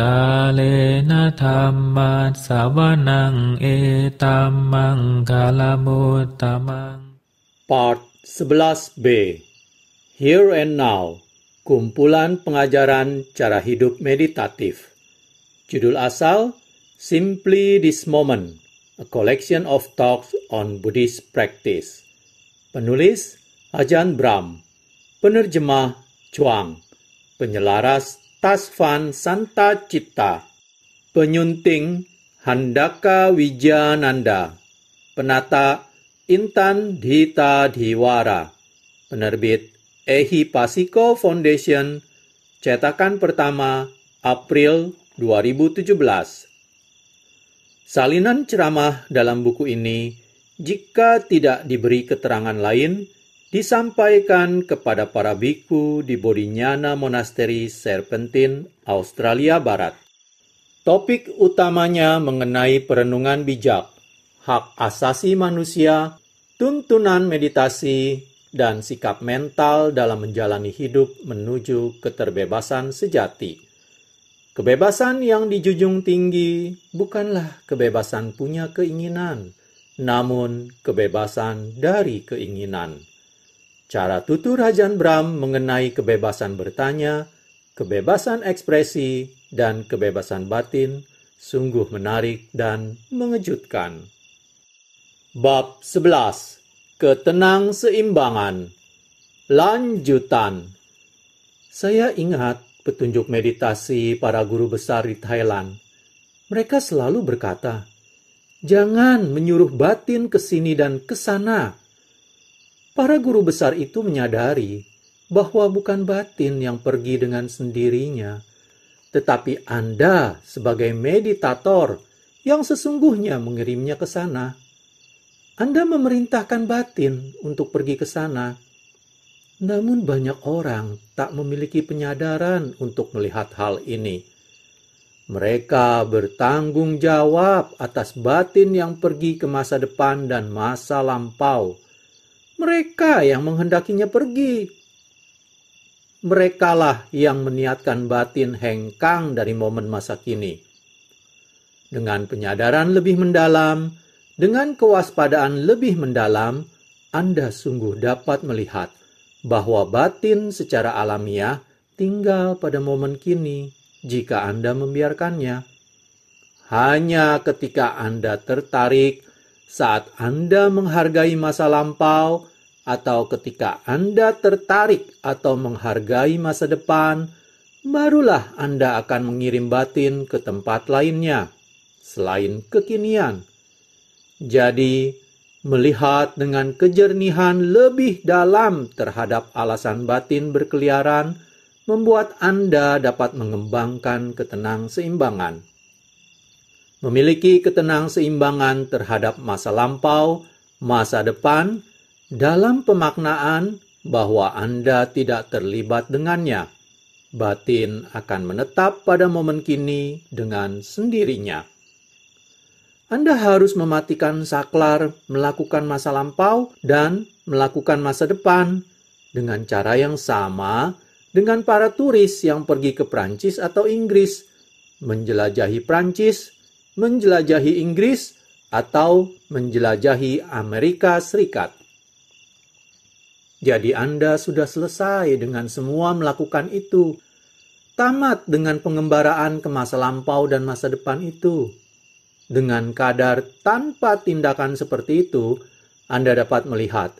กาเลนะธรรมัสสวนังเอตัมมังคาลมุตตมัง e Part 11b Here and Now Kumpulan Pengajaran Cara Hidup Meditatif Judul asal Simply This Moment A Collection of Talks on Buddhist Practice Penulis Ajahn Brahm Penerjemah Chuang Penyelaras Tasvan Santa Cipta, penyunting Handaka Wijananda, penata Intan Dita Diwara, penerbit Ehi Pasiko Foundation, cetakan pertama April 2017. Salinan ceramah dalam buku ini, jika tidak diberi keterangan lain, disampaikan kepada para biku di Bodinyana Monastery Serpentine, Australia Barat. Topik utamanya mengenai perenungan bijak, hak asasi manusia, tuntunan meditasi, dan sikap mental dalam menjalani hidup menuju keterbebasan sejati. Kebebasan yang dijunjung tinggi bukanlah kebebasan punya keinginan, namun kebebasan dari keinginan. Cara tutur Hajan Bram mengenai kebebasan bertanya, kebebasan ekspresi, dan kebebasan batin sungguh menarik dan mengejutkan. Bab 11. Ketenang seimbangan. Lanjutan. Saya ingat petunjuk meditasi para guru besar di Thailand. Mereka selalu berkata, "Jangan menyuruh batin ke sini dan ke sana." Para guru besar itu menyadari bahwa bukan batin yang pergi dengan sendirinya, tetapi Anda sebagai meditator yang sesungguhnya mengirimnya ke sana. Anda memerintahkan batin untuk pergi ke sana. Namun banyak orang tak memiliki penyadaran untuk melihat hal ini. Mereka bertanggung jawab atas batin yang pergi ke masa depan dan masa lampau mereka yang menghendakinya pergi. Merekalah yang meniatkan batin hengkang dari momen masa kini. Dengan penyadaran lebih mendalam, dengan kewaspadaan lebih mendalam, Anda sungguh dapat melihat bahwa batin secara alamiah tinggal pada momen kini jika Anda membiarkannya. Hanya ketika Anda tertarik, saat Anda menghargai masa lampau, atau ketika Anda tertarik atau menghargai masa depan, barulah Anda akan mengirim batin ke tempat lainnya selain kekinian. Jadi, melihat dengan kejernihan lebih dalam terhadap alasan batin berkeliaran membuat Anda dapat mengembangkan ketenang seimbangan. Memiliki ketenang seimbangan terhadap masa lampau, masa depan, dalam pemaknaan bahwa Anda tidak terlibat dengannya. Batin akan menetap pada momen kini dengan sendirinya. Anda harus mematikan saklar, melakukan masa lampau, dan melakukan masa depan dengan cara yang sama dengan para turis yang pergi ke Prancis atau Inggris, menjelajahi Prancis, menjelajahi Inggris, atau menjelajahi Amerika Serikat. Jadi Anda sudah selesai dengan semua melakukan itu. Tamat dengan pengembaraan ke masa lampau dan masa depan itu. Dengan kadar tanpa tindakan seperti itu, Anda dapat melihat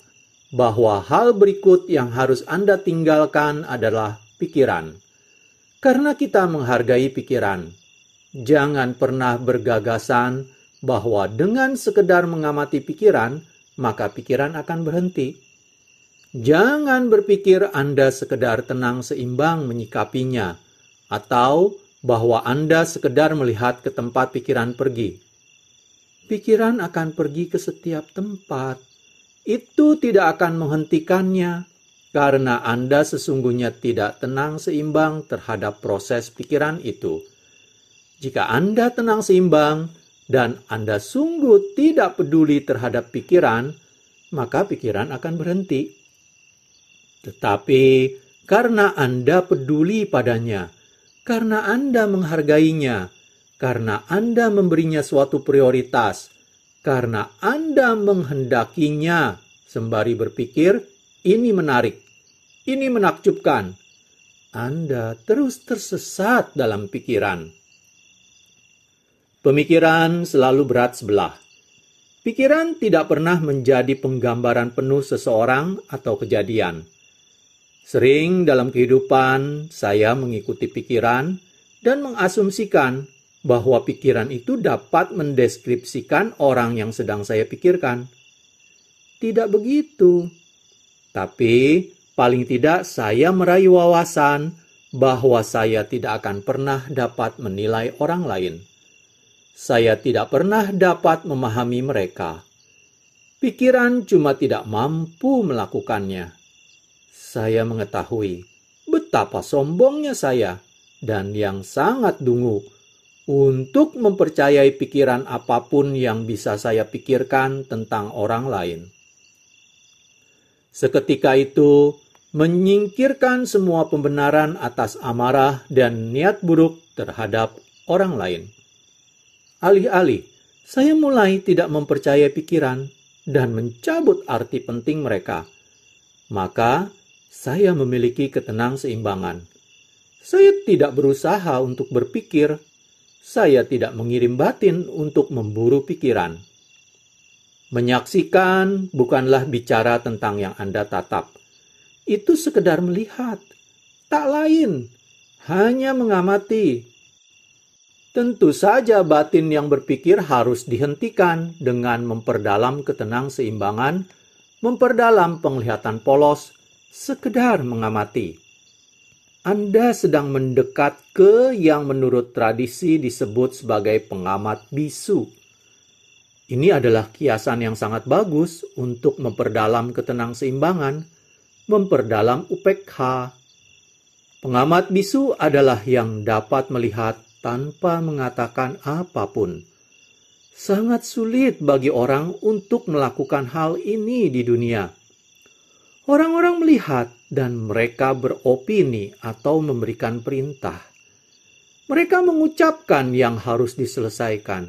bahwa hal berikut yang harus Anda tinggalkan adalah pikiran. Karena kita menghargai pikiran, jangan pernah bergagasan bahwa dengan sekedar mengamati pikiran, maka pikiran akan berhenti. Jangan berpikir Anda sekedar tenang seimbang menyikapinya, atau bahwa Anda sekedar melihat ke tempat pikiran pergi. Pikiran akan pergi ke setiap tempat. Itu tidak akan menghentikannya, karena Anda sesungguhnya tidak tenang seimbang terhadap proses pikiran itu. Jika Anda tenang seimbang dan Anda sungguh tidak peduli terhadap pikiran, maka pikiran akan berhenti. Tetapi karena Anda peduli padanya, karena Anda menghargainya, karena Anda memberinya suatu prioritas, karena Anda menghendakinya sembari berpikir, "Ini menarik, ini menakjubkan." Anda terus tersesat dalam pikiran. Pemikiran selalu berat sebelah. Pikiran tidak pernah menjadi penggambaran penuh seseorang atau kejadian Sering dalam kehidupan saya mengikuti pikiran dan mengasumsikan bahwa pikiran itu dapat mendeskripsikan orang yang sedang saya pikirkan. Tidak begitu, tapi paling tidak saya meraih wawasan bahwa saya tidak akan pernah dapat menilai orang lain. Saya tidak pernah dapat memahami mereka. Pikiran cuma tidak mampu melakukannya. Saya mengetahui betapa sombongnya saya dan yang sangat dungu untuk mempercayai pikiran apapun yang bisa saya pikirkan tentang orang lain. Seketika itu, menyingkirkan semua pembenaran atas amarah dan niat buruk terhadap orang lain. Alih-alih, saya mulai tidak mempercayai pikiran dan mencabut arti penting mereka. Maka, saya memiliki ketenang seimbangan. Saya tidak berusaha untuk berpikir, saya tidak mengirim batin untuk memburu pikiran. Menyaksikan bukanlah bicara tentang yang Anda tatap. Itu sekedar melihat, tak lain, hanya mengamati. Tentu saja batin yang berpikir harus dihentikan dengan memperdalam ketenang seimbangan, memperdalam penglihatan polos, sekedar mengamati. Anda sedang mendekat ke yang menurut tradisi disebut sebagai pengamat bisu. Ini adalah kiasan yang sangat bagus untuk memperdalam ketenang seimbangan, memperdalam UPK. Pengamat bisu adalah yang dapat melihat tanpa mengatakan apapun. Sangat sulit bagi orang untuk melakukan hal ini di dunia Orang-orang melihat dan mereka beropini atau memberikan perintah. Mereka mengucapkan yang harus diselesaikan.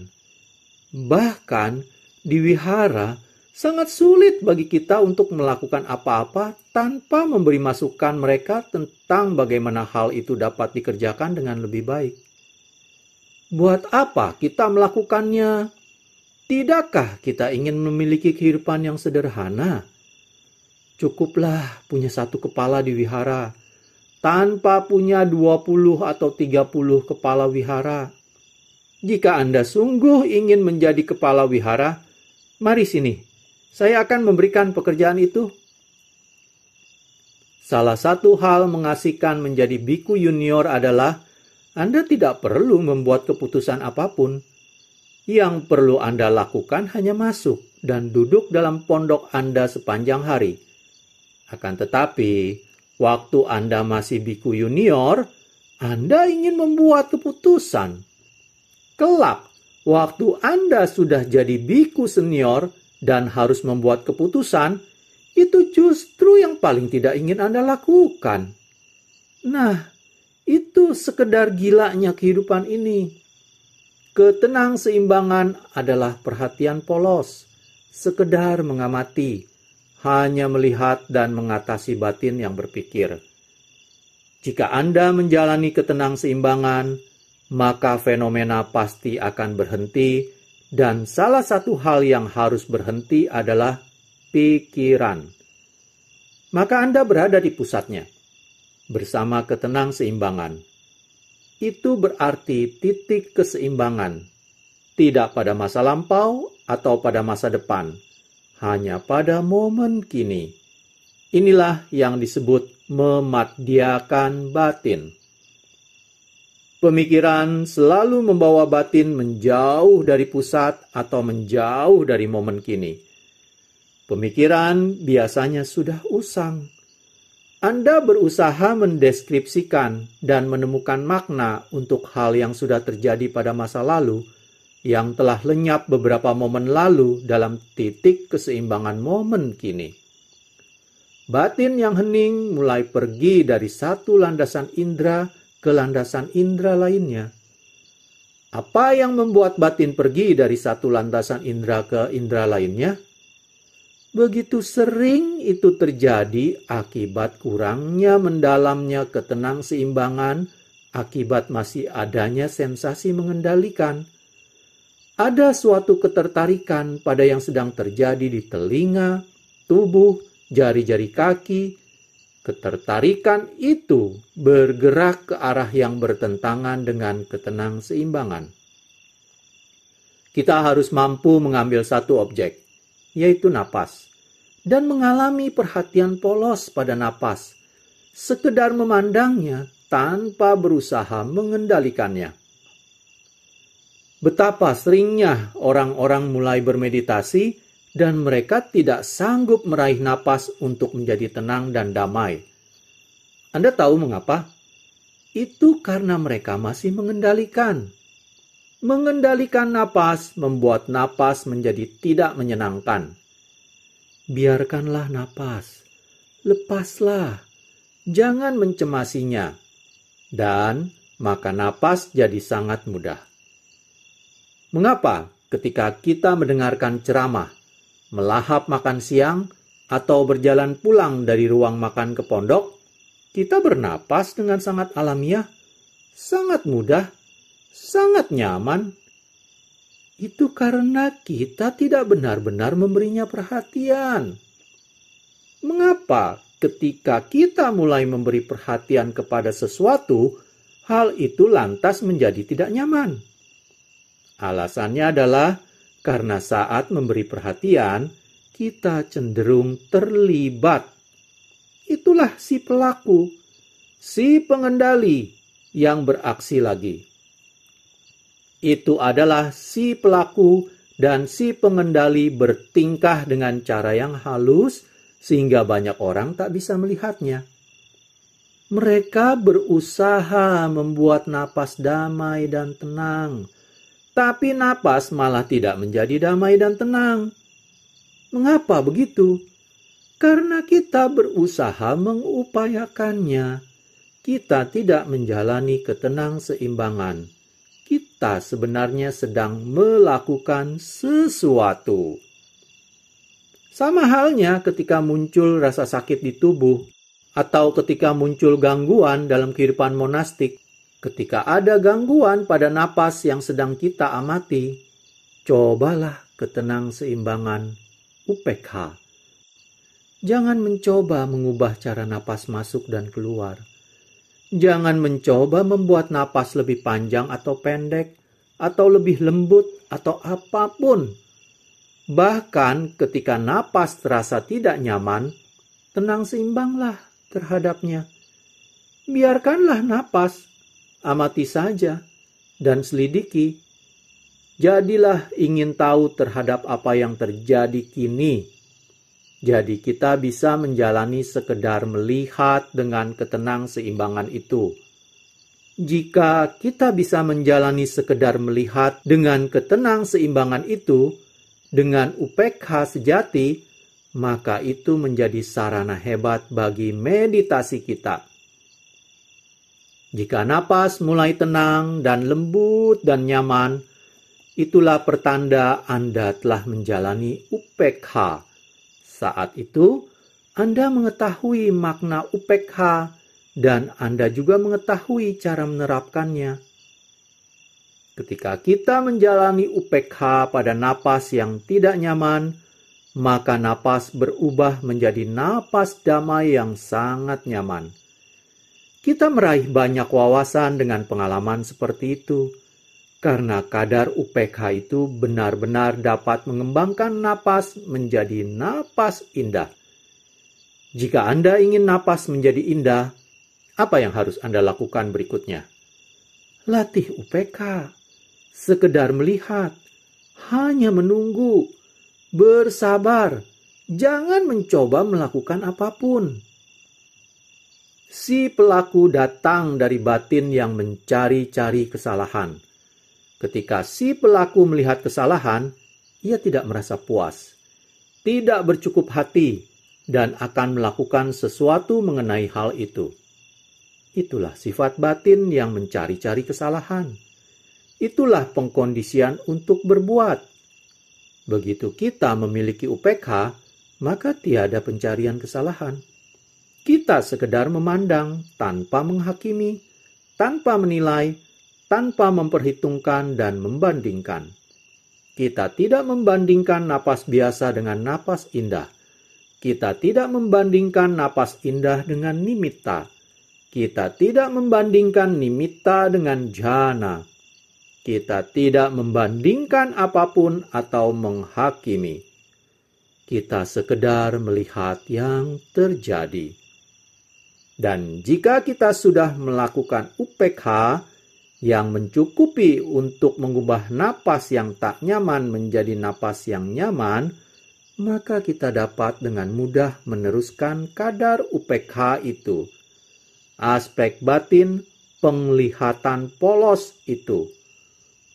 Bahkan di wihara sangat sulit bagi kita untuk melakukan apa-apa tanpa memberi masukan mereka tentang bagaimana hal itu dapat dikerjakan dengan lebih baik. Buat apa kita melakukannya? Tidakkah kita ingin memiliki kehidupan yang sederhana? Cukuplah punya satu kepala di wihara, tanpa punya 20 atau 30 kepala wihara. Jika Anda sungguh ingin menjadi kepala wihara, mari sini, saya akan memberikan pekerjaan itu. Salah satu hal mengasihkan menjadi biku junior adalah Anda tidak perlu membuat keputusan apapun. Yang perlu Anda lakukan hanya masuk dan duduk dalam pondok Anda sepanjang hari akan tetapi, waktu Anda masih biku junior, Anda ingin membuat keputusan. Kelak, waktu Anda sudah jadi biku senior dan harus membuat keputusan, itu justru yang paling tidak ingin Anda lakukan. Nah, itu sekedar gilanya kehidupan ini. Ketenang seimbangan adalah perhatian polos, sekedar mengamati hanya melihat dan mengatasi batin yang berpikir. Jika Anda menjalani ketenang seimbangan, maka fenomena pasti akan berhenti, dan salah satu hal yang harus berhenti adalah pikiran. Maka Anda berada di pusatnya, bersama ketenang seimbangan. Itu berarti titik keseimbangan, tidak pada masa lampau atau pada masa depan hanya pada momen kini. Inilah yang disebut memadiakan batin. Pemikiran selalu membawa batin menjauh dari pusat atau menjauh dari momen kini. Pemikiran biasanya sudah usang. Anda berusaha mendeskripsikan dan menemukan makna untuk hal yang sudah terjadi pada masa lalu, yang telah lenyap beberapa momen lalu dalam titik keseimbangan momen kini. Batin yang hening mulai pergi dari satu landasan indera ke landasan indera lainnya. Apa yang membuat batin pergi dari satu landasan indera ke indera lainnya? Begitu sering itu terjadi akibat kurangnya mendalamnya ketenang seimbangan akibat masih adanya sensasi mengendalikan ada suatu ketertarikan pada yang sedang terjadi di telinga, tubuh, jari-jari kaki. Ketertarikan itu bergerak ke arah yang bertentangan dengan ketenang seimbangan. Kita harus mampu mengambil satu objek, yaitu napas, dan mengalami perhatian polos pada napas, sekedar memandangnya tanpa berusaha mengendalikannya betapa seringnya orang-orang mulai bermeditasi dan mereka tidak sanggup meraih napas untuk menjadi tenang dan damai. Anda tahu mengapa? Itu karena mereka masih mengendalikan. Mengendalikan napas membuat napas menjadi tidak menyenangkan. Biarkanlah napas, lepaslah, jangan mencemasinya, dan maka napas jadi sangat mudah. Mengapa ketika kita mendengarkan ceramah, melahap makan siang, atau berjalan pulang dari ruang makan ke pondok, kita bernapas dengan sangat alamiah, sangat mudah, sangat nyaman. Itu karena kita tidak benar-benar memberinya perhatian. Mengapa ketika kita mulai memberi perhatian kepada sesuatu, hal itu lantas menjadi tidak nyaman? Alasannya adalah karena saat memberi perhatian, kita cenderung terlibat. Itulah si pelaku, si pengendali yang beraksi lagi. Itu adalah si pelaku dan si pengendali bertingkah dengan cara yang halus, sehingga banyak orang tak bisa melihatnya. Mereka berusaha membuat napas damai dan tenang, tapi napas malah tidak menjadi damai dan tenang. Mengapa begitu? Karena kita berusaha mengupayakannya. Kita tidak menjalani ketenang seimbangan. Kita sebenarnya sedang melakukan sesuatu. Sama halnya ketika muncul rasa sakit di tubuh atau ketika muncul gangguan dalam kehidupan monastik, ketika ada gangguan pada napas yang sedang kita amati, cobalah ketenang seimbangan UPK. Jangan mencoba mengubah cara napas masuk dan keluar. Jangan mencoba membuat napas lebih panjang atau pendek, atau lebih lembut, atau apapun. Bahkan ketika napas terasa tidak nyaman, tenang seimbanglah terhadapnya. Biarkanlah napas amati saja dan selidiki. Jadilah ingin tahu terhadap apa yang terjadi kini. Jadi kita bisa menjalani sekedar melihat dengan ketenang seimbangan itu. Jika kita bisa menjalani sekedar melihat dengan ketenang seimbangan itu, dengan UPK sejati, maka itu menjadi sarana hebat bagi meditasi kita. Jika napas mulai tenang dan lembut dan nyaman, itulah pertanda Anda telah menjalani UPK. Saat itu, Anda mengetahui makna UPK dan Anda juga mengetahui cara menerapkannya. Ketika kita menjalani UPK pada napas yang tidak nyaman, maka napas berubah menjadi napas damai yang sangat nyaman kita meraih banyak wawasan dengan pengalaman seperti itu, karena kadar UPK itu benar-benar dapat mengembangkan napas menjadi napas indah. Jika Anda ingin napas menjadi indah, apa yang harus Anda lakukan berikutnya? Latih UPK, sekedar melihat, hanya menunggu, bersabar, jangan mencoba melakukan apapun si pelaku datang dari batin yang mencari-cari kesalahan. Ketika si pelaku melihat kesalahan, ia tidak merasa puas, tidak bercukup hati, dan akan melakukan sesuatu mengenai hal itu. Itulah sifat batin yang mencari-cari kesalahan. Itulah pengkondisian untuk berbuat. Begitu kita memiliki UPK, maka tiada pencarian kesalahan kita sekedar memandang tanpa menghakimi, tanpa menilai, tanpa memperhitungkan dan membandingkan. Kita tidak membandingkan napas biasa dengan napas indah. Kita tidak membandingkan napas indah dengan nimitta. Kita tidak membandingkan nimitta dengan jana. Kita tidak membandingkan apapun atau menghakimi. Kita sekedar melihat yang terjadi dan jika kita sudah melakukan UPK yang mencukupi untuk mengubah napas yang tak nyaman menjadi napas yang nyaman, maka kita dapat dengan mudah meneruskan kadar UPK itu. Aspek batin penglihatan polos itu.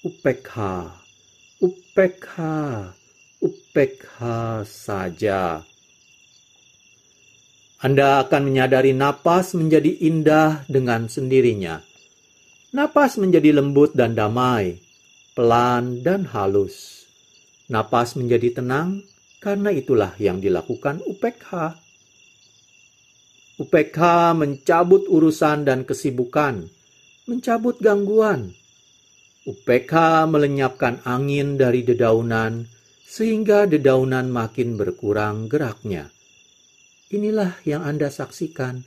UPK, UPK, UPK saja. Anda akan menyadari napas menjadi indah dengan sendirinya. Napas menjadi lembut dan damai, pelan dan halus. Napas menjadi tenang, karena itulah yang dilakukan UPKH. UPKH mencabut urusan dan kesibukan, mencabut gangguan. UPKH melenyapkan angin dari dedaunan, sehingga dedaunan makin berkurang geraknya. Inilah yang Anda saksikan.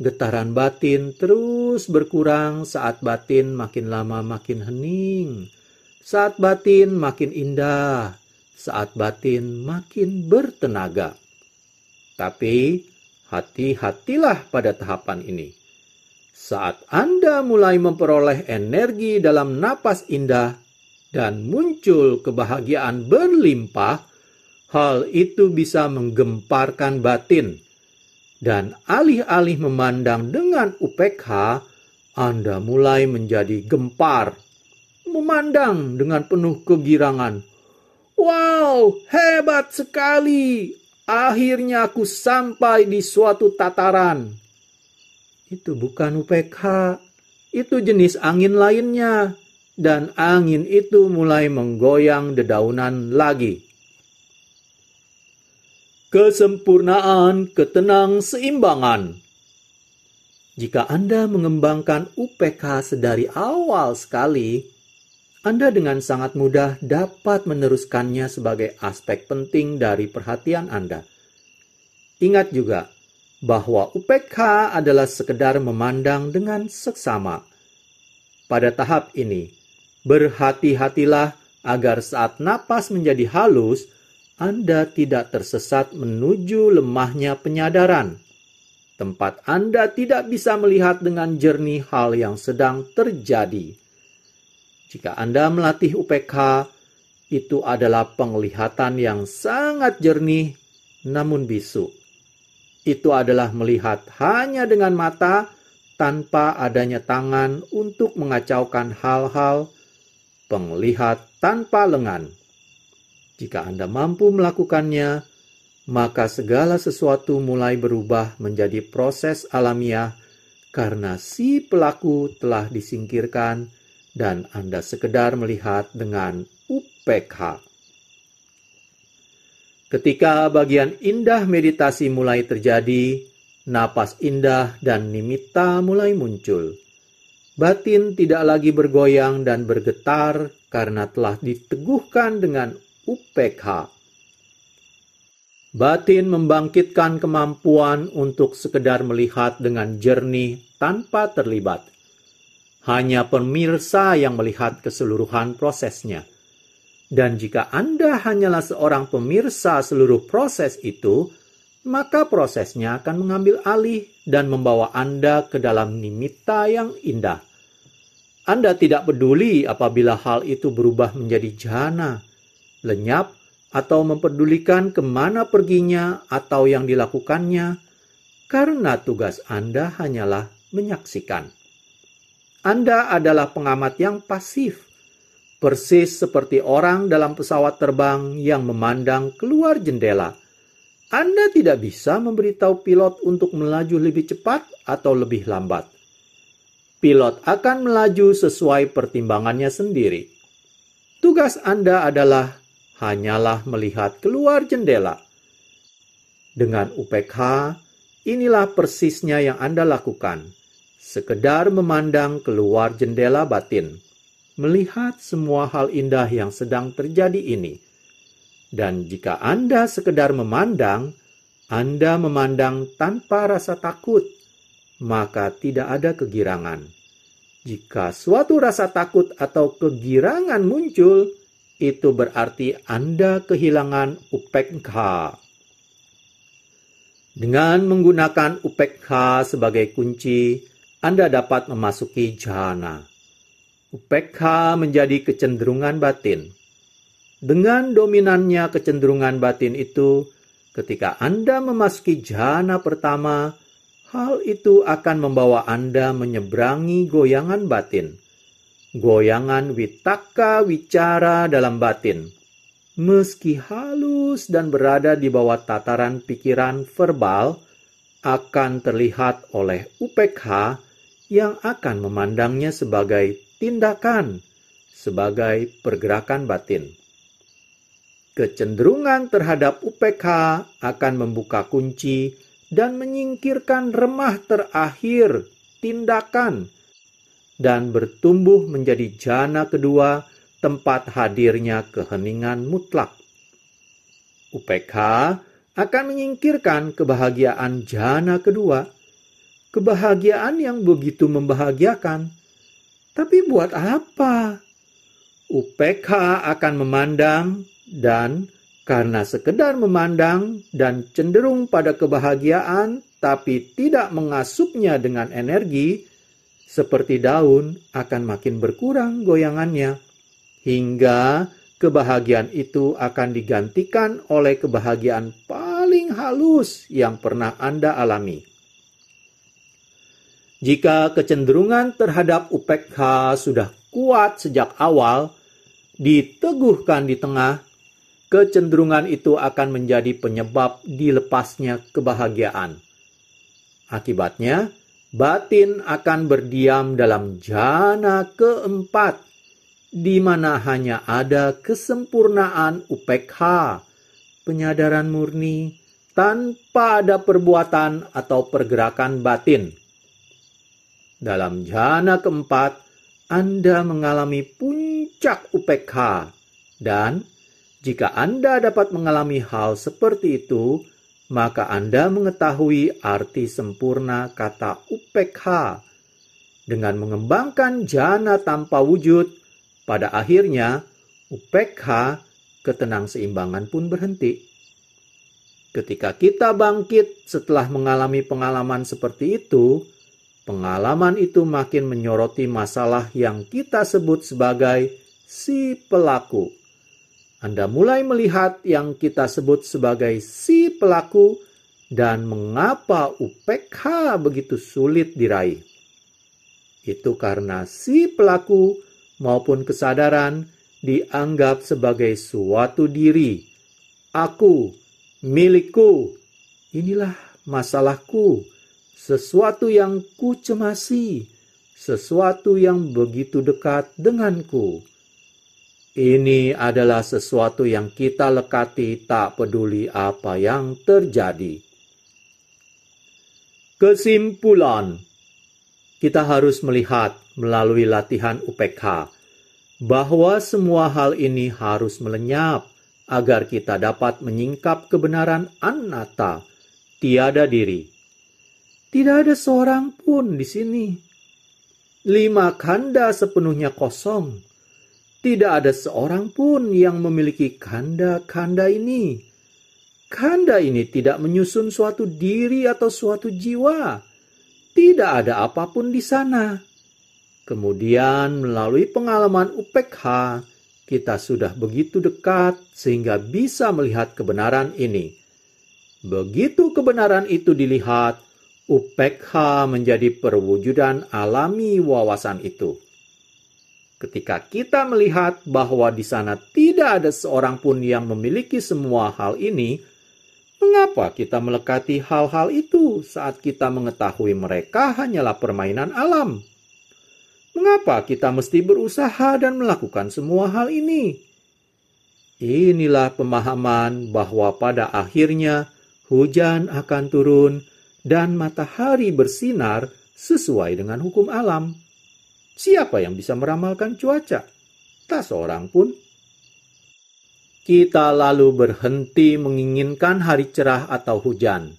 Getaran batin terus berkurang saat batin makin lama makin hening, saat batin makin indah, saat batin makin bertenaga. Tapi hati-hatilah pada tahapan ini. Saat Anda mulai memperoleh energi dalam napas indah dan muncul kebahagiaan berlimpah, hal itu bisa menggemparkan batin. Dan alih-alih memandang dengan UPK, Anda mulai menjadi gempar, memandang dengan penuh kegirangan. Wow, hebat sekali! Akhirnya aku sampai di suatu tataran. Itu bukan UPK, itu jenis angin lainnya, dan angin itu mulai menggoyang dedaunan lagi kesempurnaan, ketenang, seimbangan. Jika Anda mengembangkan UPK sedari awal sekali, Anda dengan sangat mudah dapat meneruskannya sebagai aspek penting dari perhatian Anda. Ingat juga bahwa UPK adalah sekedar memandang dengan seksama. Pada tahap ini, berhati-hatilah agar saat napas menjadi halus, anda tidak tersesat menuju lemahnya penyadaran. Tempat Anda tidak bisa melihat dengan jernih hal yang sedang terjadi. Jika Anda melatih UPK, itu adalah penglihatan yang sangat jernih namun bisu. Itu adalah melihat hanya dengan mata tanpa adanya tangan untuk mengacaukan hal-hal penglihat tanpa lengan. Jika Anda mampu melakukannya, maka segala sesuatu mulai berubah menjadi proses alamiah karena si pelaku telah disingkirkan dan Anda sekedar melihat dengan UPK. Ketika bagian indah meditasi mulai terjadi, napas indah dan nimitta mulai muncul. Batin tidak lagi bergoyang dan bergetar karena telah diteguhkan dengan UPK. Batin membangkitkan kemampuan untuk sekedar melihat dengan jernih tanpa terlibat. Hanya pemirsa yang melihat keseluruhan prosesnya. Dan jika Anda hanyalah seorang pemirsa seluruh proses itu, maka prosesnya akan mengambil alih dan membawa Anda ke dalam nimita yang indah. Anda tidak peduli apabila hal itu berubah menjadi jana lenyap, atau memperdulikan kemana perginya atau yang dilakukannya, karena tugas Anda hanyalah menyaksikan. Anda adalah pengamat yang pasif, persis seperti orang dalam pesawat terbang yang memandang keluar jendela. Anda tidak bisa memberitahu pilot untuk melaju lebih cepat atau lebih lambat. Pilot akan melaju sesuai pertimbangannya sendiri. Tugas Anda adalah hanyalah melihat keluar jendela. Dengan UPK, inilah persisnya yang Anda lakukan. Sekedar memandang keluar jendela batin, melihat semua hal indah yang sedang terjadi ini. Dan jika Anda sekedar memandang, Anda memandang tanpa rasa takut, maka tidak ada kegirangan. Jika suatu rasa takut atau kegirangan muncul, itu berarti Anda kehilangan upekha. Dengan menggunakan upekha sebagai kunci, Anda dapat memasuki jhana. Upekha menjadi kecenderungan batin. Dengan dominannya kecenderungan batin itu, ketika Anda memasuki jhana pertama, hal itu akan membawa Anda menyeberangi goyangan batin goyangan witaka wicara dalam batin, meski halus dan berada di bawah tataran pikiran verbal, akan terlihat oleh UPK yang akan memandangnya sebagai tindakan, sebagai pergerakan batin. Kecenderungan terhadap UPK akan membuka kunci dan menyingkirkan remah terakhir tindakan dan bertumbuh menjadi jana kedua tempat hadirnya keheningan mutlak. UPK akan menyingkirkan kebahagiaan jana kedua, kebahagiaan yang begitu membahagiakan. Tapi buat apa? UPK akan memandang dan karena sekedar memandang dan cenderung pada kebahagiaan tapi tidak mengasupnya dengan energi, seperti daun akan makin berkurang goyangannya, hingga kebahagiaan itu akan digantikan oleh kebahagiaan paling halus yang pernah Anda alami. Jika kecenderungan terhadap UPK sudah kuat sejak awal, diteguhkan di tengah, kecenderungan itu akan menjadi penyebab dilepasnya kebahagiaan. Akibatnya, batin akan berdiam dalam jana keempat, di mana hanya ada kesempurnaan UPK, penyadaran murni, tanpa ada perbuatan atau pergerakan batin. Dalam jana keempat, Anda mengalami puncak UPK, dan jika Anda dapat mengalami hal seperti itu, maka Anda mengetahui arti sempurna kata upekha. Dengan mengembangkan jana tanpa wujud, pada akhirnya upekha ketenang seimbangan pun berhenti. Ketika kita bangkit setelah mengalami pengalaman seperti itu, pengalaman itu makin menyoroti masalah yang kita sebut sebagai si pelaku. Anda mulai melihat yang kita sebut sebagai si pelaku dan mengapa UPK begitu sulit diraih. Itu karena si pelaku maupun kesadaran dianggap sebagai suatu diri. Aku, milikku, inilah masalahku, sesuatu yang ku cemasi, sesuatu yang begitu dekat denganku ini adalah sesuatu yang kita lekati, tak peduli apa yang terjadi. Kesimpulan, kita harus melihat melalui latihan UPK bahwa semua hal ini harus melenyap agar kita dapat menyingkap kebenaran Anata. tiada diri. Tidak ada seorang pun di sini. Lima kanda sepenuhnya kosong tidak ada seorang pun yang memiliki kanda-kanda ini. Kanda ini tidak menyusun suatu diri atau suatu jiwa. Tidak ada apapun di sana. Kemudian melalui pengalaman UPKH, kita sudah begitu dekat sehingga bisa melihat kebenaran ini. Begitu kebenaran itu dilihat, UPKH menjadi perwujudan alami wawasan itu ketika kita melihat bahwa di sana tidak ada seorang pun yang memiliki semua hal ini, mengapa kita melekati hal-hal itu saat kita mengetahui mereka hanyalah permainan alam? Mengapa kita mesti berusaha dan melakukan semua hal ini? Inilah pemahaman bahwa pada akhirnya hujan akan turun dan matahari bersinar sesuai dengan hukum alam. Siapa yang bisa meramalkan cuaca? Tak seorang pun. Kita lalu berhenti menginginkan hari cerah atau hujan.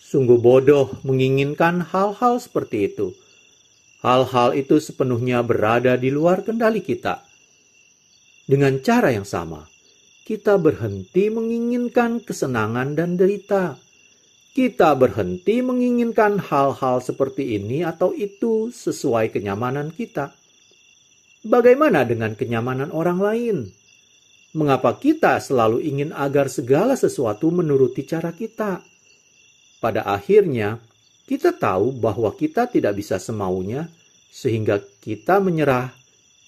Sungguh bodoh menginginkan hal-hal seperti itu. Hal-hal itu sepenuhnya berada di luar kendali kita. Dengan cara yang sama, kita berhenti menginginkan kesenangan dan derita kita berhenti menginginkan hal-hal seperti ini atau itu sesuai kenyamanan kita. Bagaimana dengan kenyamanan orang lain? Mengapa kita selalu ingin agar segala sesuatu menuruti cara kita? Pada akhirnya, kita tahu bahwa kita tidak bisa semaunya, sehingga kita menyerah,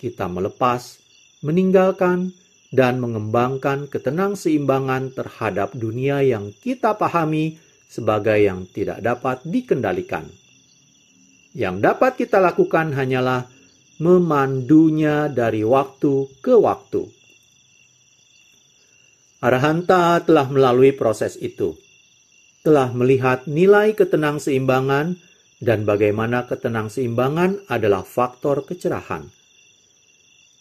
kita melepas, meninggalkan, dan mengembangkan ketenang seimbangan terhadap dunia yang kita pahami sebagai yang tidak dapat dikendalikan. Yang dapat kita lakukan hanyalah memandunya dari waktu ke waktu. Arahanta telah melalui proses itu, telah melihat nilai ketenang seimbangan dan bagaimana ketenang seimbangan adalah faktor kecerahan.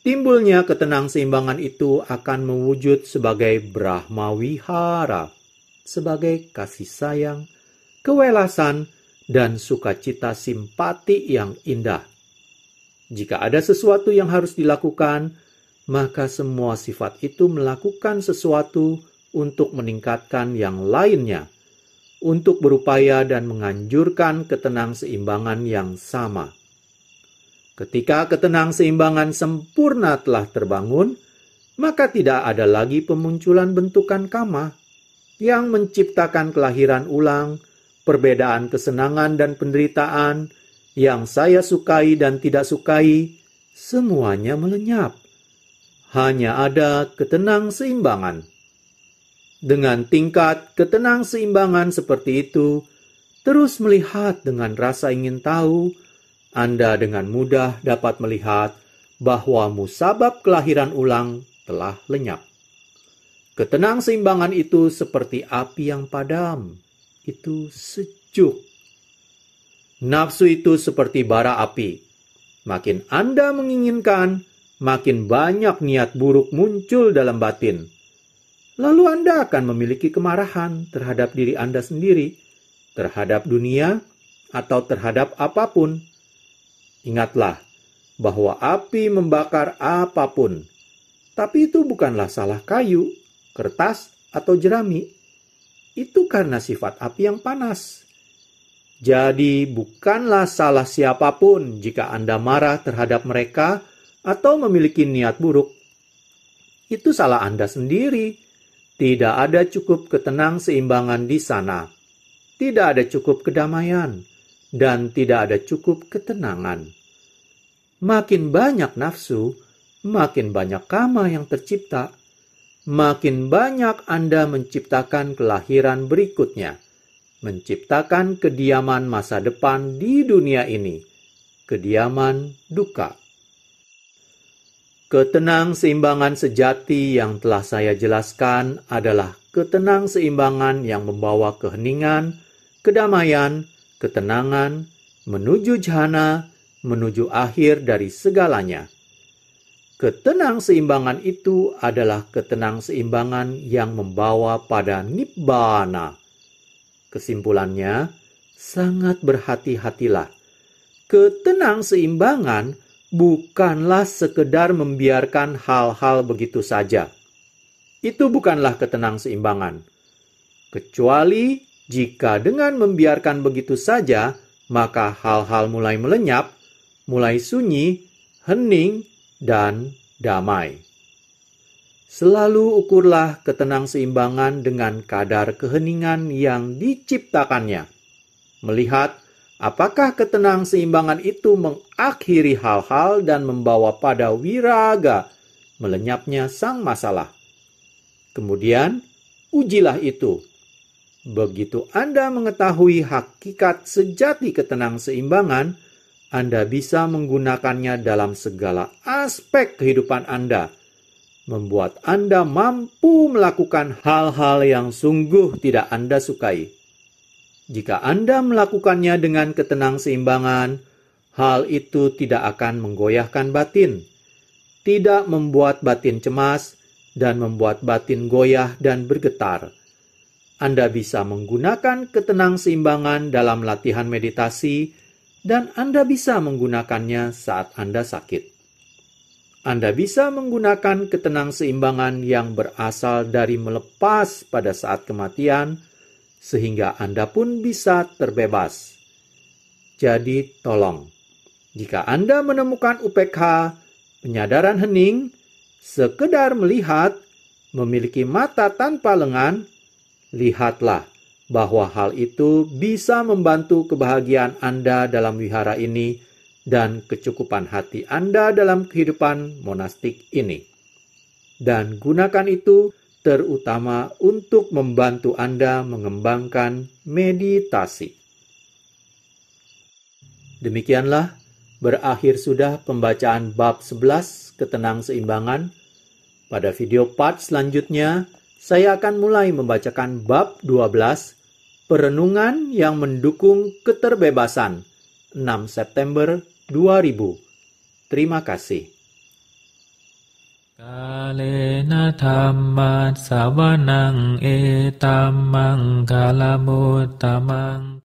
Timbulnya ketenang seimbangan itu akan mewujud sebagai Brahma Wihara, sebagai kasih sayang, kewelasan, dan sukacita simpati yang indah. Jika ada sesuatu yang harus dilakukan, maka semua sifat itu melakukan sesuatu untuk meningkatkan yang lainnya, untuk berupaya dan menganjurkan ketenang seimbangan yang sama. Ketika ketenang seimbangan sempurna telah terbangun, maka tidak ada lagi pemunculan bentukan kama yang menciptakan kelahiran ulang, perbedaan kesenangan dan penderitaan, yang saya sukai dan tidak sukai, semuanya melenyap. Hanya ada ketenang seimbangan. Dengan tingkat ketenang seimbangan seperti itu, terus melihat dengan rasa ingin tahu, Anda dengan mudah dapat melihat bahwa musabab kelahiran ulang telah lenyap. Ketenang seimbangan itu seperti api yang padam, itu sejuk. Nafsu itu seperti bara api. Makin Anda menginginkan, makin banyak niat buruk muncul dalam batin. Lalu Anda akan memiliki kemarahan terhadap diri Anda sendiri, terhadap dunia, atau terhadap apapun. Ingatlah bahwa api membakar apapun, tapi itu bukanlah salah kayu kertas, atau jerami. Itu karena sifat api yang panas. Jadi, bukanlah salah siapapun jika Anda marah terhadap mereka atau memiliki niat buruk. Itu salah Anda sendiri. Tidak ada cukup ketenang seimbangan di sana. Tidak ada cukup kedamaian dan tidak ada cukup ketenangan. Makin banyak nafsu, makin banyak kama yang tercipta makin banyak Anda menciptakan kelahiran berikutnya, menciptakan kediaman masa depan di dunia ini, kediaman duka. Ketenang seimbangan sejati yang telah saya jelaskan adalah ketenang seimbangan yang membawa keheningan, kedamaian, ketenangan, menuju jhana, menuju akhir dari segalanya. Ketenang seimbangan itu adalah ketenang seimbangan yang membawa pada nibbana. Kesimpulannya, sangat berhati-hatilah. Ketenang seimbangan bukanlah sekedar membiarkan hal-hal begitu saja. Itu bukanlah ketenang seimbangan. Kecuali jika dengan membiarkan begitu saja, maka hal-hal mulai melenyap, mulai sunyi, hening, dan damai. Selalu ukurlah ketenang seimbangan dengan kadar keheningan yang diciptakannya. Melihat apakah ketenang seimbangan itu mengakhiri hal-hal dan membawa pada wiraga melenyapnya sang masalah. Kemudian, ujilah itu. Begitu Anda mengetahui hakikat sejati ketenang seimbangan, anda bisa menggunakannya dalam segala aspek kehidupan Anda, membuat Anda mampu melakukan hal-hal yang sungguh tidak Anda sukai. Jika Anda melakukannya dengan ketenang seimbangan, hal itu tidak akan menggoyahkan batin, tidak membuat batin cemas, dan membuat batin goyah dan bergetar. Anda bisa menggunakan ketenang seimbangan dalam latihan meditasi dan Anda bisa menggunakannya saat Anda sakit. Anda bisa menggunakan ketenang seimbangan yang berasal dari melepas pada saat kematian, sehingga Anda pun bisa terbebas. Jadi, tolong, jika Anda menemukan UPK, penyadaran hening, sekedar melihat, memiliki mata tanpa lengan, lihatlah bahwa hal itu bisa membantu kebahagiaan Anda dalam wihara ini dan kecukupan hati Anda dalam kehidupan monastik ini. Dan gunakan itu terutama untuk membantu Anda mengembangkan meditasi. Demikianlah berakhir sudah pembacaan bab 11 ketenang seimbangan. Pada video part selanjutnya, saya akan mulai membacakan bab 12 Perenungan yang mendukung keterbebasan 6 September 2000 Terima kalamutamang